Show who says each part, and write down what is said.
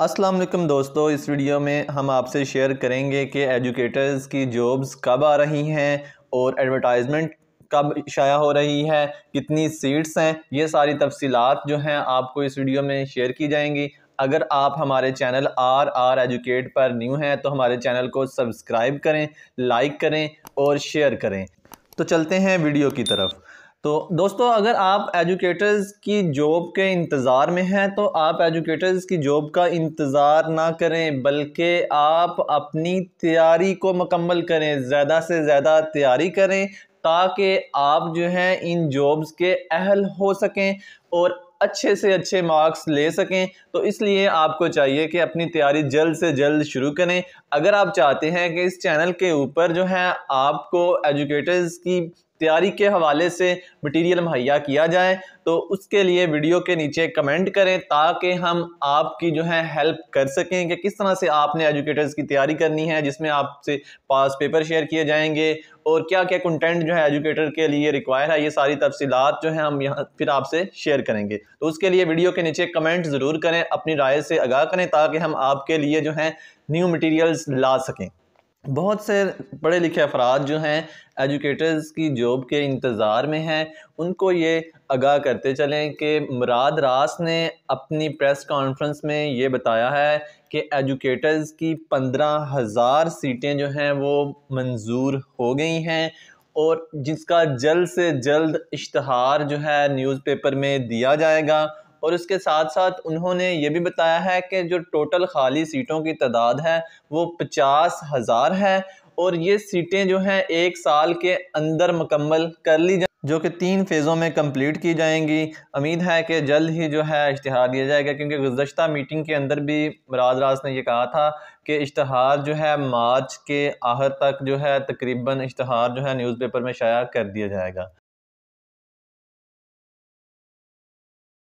Speaker 1: अस्सलाम वालेकुम दोस्तों इस वीडियो में हम आपसे शेयर करेंगे कि एजुकेटर्स की जॉब्स कब आ रही हैं और एडवर्टाइजमेंट कब शाया हो रही है कितनी सीट्स हैं ये सारी तफसीलात जो हैं आपको इस वीडियो में शेयर की जाएंगी अगर आप हमारे चैनल आर आर एजुकेट पर न्यू हैं तो हमारे चैनल को सब्सक्राइब करें लाइक करें और शेयर करें तो चलते हैं वीडियो की तरफ तो दोस्तों अगर आप एजुकेटर्स की जॉब के इंतज़ार में हैं तो आप एजुकेटर्स की जॉब का इंतज़ार ना करें बल्कि आप अपनी तैयारी को मकम्मल करें ज़्यादा से ज़्यादा तैयारी करें ताकि आप जो हैं इन जॉब्स के अहल हो सकें और अच्छे से अच्छे मार्क्स ले सकें तो इसलिए आपको चाहिए कि अपनी तैयारी जल्द से जल्द शुरू करें अगर आप चाहते हैं कि इस चैनल के ऊपर जो है आपको एजुकेटर्स की तैयारी के हवाले से मटेरियल मुहैया किया जाए तो उसके लिए वीडियो के नीचे कमेंट करें ताकि हम आपकी जो है हेल्प कर सकें कि किस तरह से आपने एजुकेटर्स की तैयारी करनी है जिसमें आपसे पास पेपर शेयर किए जाएंगे और क्या क्या कंटेंट जो है एजुकेटर के लिए रिक्वायर है ये सारी तफसीत जो है हम यहाँ फिर आपसे शेयर करेंगे तो उसके लिए वीडियो के नीचे कमेंट ज़रूर करें अपनी राय से आगाह करें ताकि हम आपके लिए जो है न्यू मटीरियल्स ला सकें बहुत से पढ़े लिखे अफराद जो हैं एजुकेटर्स की जॉब के इंतज़ार में हैं उनको ये आगाह करते चलें कि मुराद रास ने अपनी प्रेस कॉन्फ्रेंस में ये बताया है कि एजुकेटर्स की पंद्रह हज़ार सीटें जो हैं वो मंजूर हो गई हैं और जिसका जल्द से जल्द इश्तहार जो है न्यूज़पेपर में दिया जाएगा और उसके साथ साथ उन्होंने ये भी बताया है कि जो टोटल खाली सीटों की तादाद है वो पचास हज़ार है और ये सीटें जो हैं एक साल के अंदर मुकम्मल कर ली जाए जो कि तीन फेज़ों में कंप्लीट की जाएंगी उम्मीद है कि जल्द ही जो है इश्तहार दिया जाएगा क्योंकि गुजशत मीटिंग के अंदर भी मराज राज ने यह कहा था कि इश्तहार जो है मार्च के आखिर तक जो है तकरीबन इश्तहार जो है न्यूज़पेपर में शाया कर दिया जाएगा